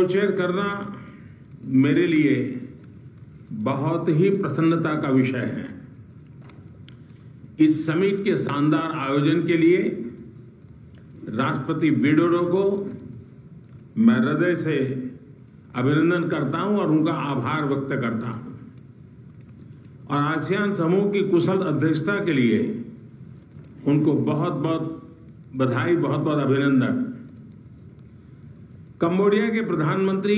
chair करना मेरे लिए बहुत ही प्रसन्नता का विषय है इस समिट के शानदार आयोजन के लिए राष्ट्रपति बिडोरो को मैं हृदय से अभिनंदन करता हूं और उनका आभार व्यक्त करता हूं और आसियान समूह की कुशल अध्यक्षता के लिए उनको बहुत बहुत बधाई बहुत बहुत अभिनंदन कंबोडिया के प्रधानमंत्री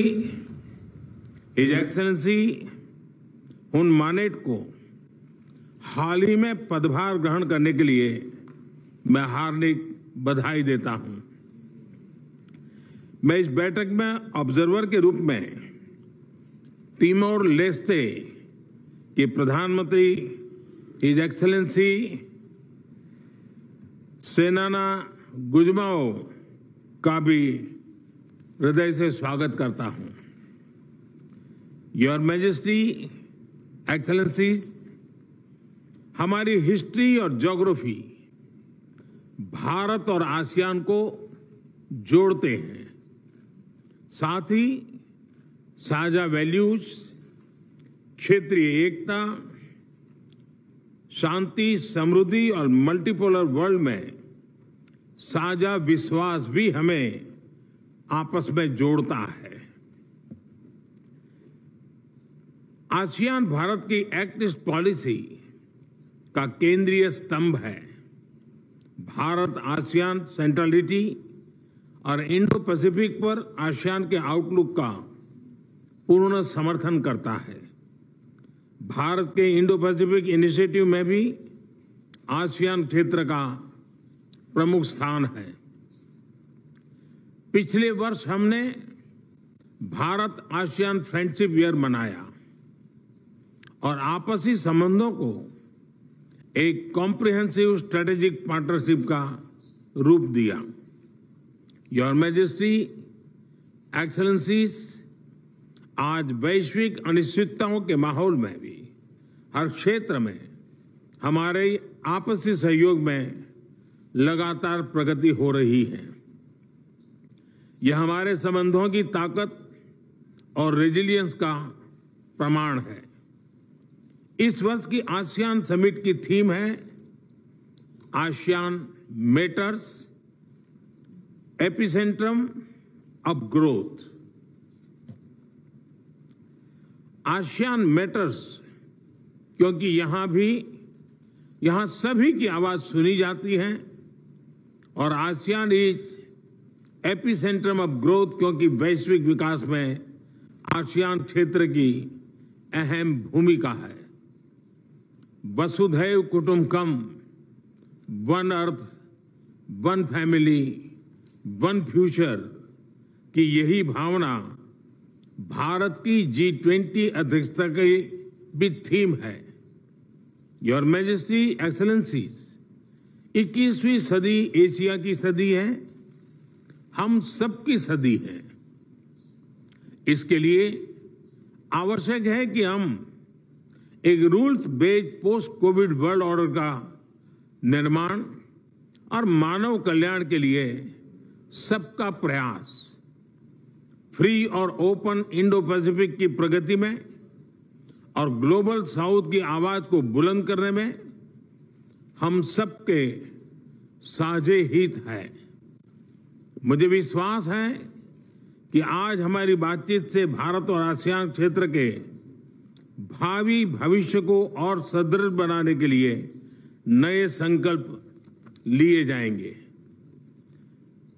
इज एक्सलेंसी हुन मानेट को हाल ही में पदभार ग्रहण करने के लिए मैं हार्दिक बधाई देता हूं मैं इस बैठक में ऑब्जर्वर के रूप में तीमोर लेस्ते के प्रधानमंत्री इज एक्सेलेंसी सेनाना गुजमाओ का भी हृदय से स्वागत करता हूं योर मैजेस्टी एक्सलेंसी हमारी हिस्ट्री और ज्योग्राफी भारत और आसियान को जोड़ते हैं साथ ही साझा वैल्यूज क्षेत्रीय एकता शांति समृद्धि और मल्टीपोलर वर्ल्ड में साझा विश्वास भी हमें आपस में जोड़ता है आसियान भारत की एक्ट ईस्ट पॉलिसी का केंद्रीय स्तंभ है भारत आसियान सेंट्रलिटी और इंडो पैसिफिक पर आसियान के आउटलुक का पूर्ण समर्थन करता है भारत के इंडो पैसिफिक इनिशिएटिव में भी आसियान क्षेत्र का प्रमुख स्थान है पिछले वर्ष हमने भारत आसियान फ्रेंडशिप ईयर मनाया और आपसी संबंधों को एक कॉम्प्रिहेंसिव स्ट्रेटेजिक पार्टनरशिप का रूप दिया योर मैजेस्टी एक्सलेंसीज आज वैश्विक अनिश्चितताओं के माहौल में भी हर क्षेत्र में हमारे आपसी सहयोग में लगातार प्रगति हो रही है यह हमारे संबंधों की ताकत और रेजिलियंस का प्रमाण है इस वर्ष की आसियान समिट की थीम है ASEAN matters epicentrum of growth ASEAN matters क्योंकि यहां भी यहां सभी की आवाज सुनी जाती है और ASEAN is centre of growth क्योंकि वैश्विक विकास में आसियान क्षेत्र की अहम भूमिका है वसुधैव कुटुंबकम one earth one family one future की यही भावना भारत की जी ट्वेंटी अध्यक्षता की भी थीम है योर मैजेस्टी एक्सलेंसीज 21वीं सदी एशिया की सदी है हम सबकी सदी है इसके लिए आवश्यक है कि हम एक rules based post covid world order का निर्माण और मानव कल्याण के लिए सबका प्रयास फ्री और ओपन इंडो पैसिफिक की प्रगति में और ग्लोबल साउथ की आवाज को बुलंद करने में हम सबके साझे हित है मुझे विश्वास है कि आज हमारी बातचीत से भारत और आसियान क्षेत्र के भावी भविष्य को और सदृढ़ बनाने के लिए नए संकल्प लिए जाएंगे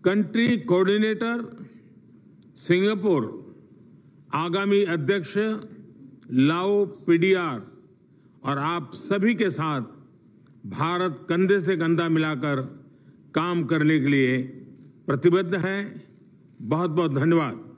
कंट्री कोऑर्डिनेटर सिंगापुर आगामी अध्यक्ष लाओ पीडीआर और आप सभी के साथ भारत कंधे से कंधा मिलाकर काम करने के लिए प्रतिबद्ध हैं बहुत बहुत धन्यवाद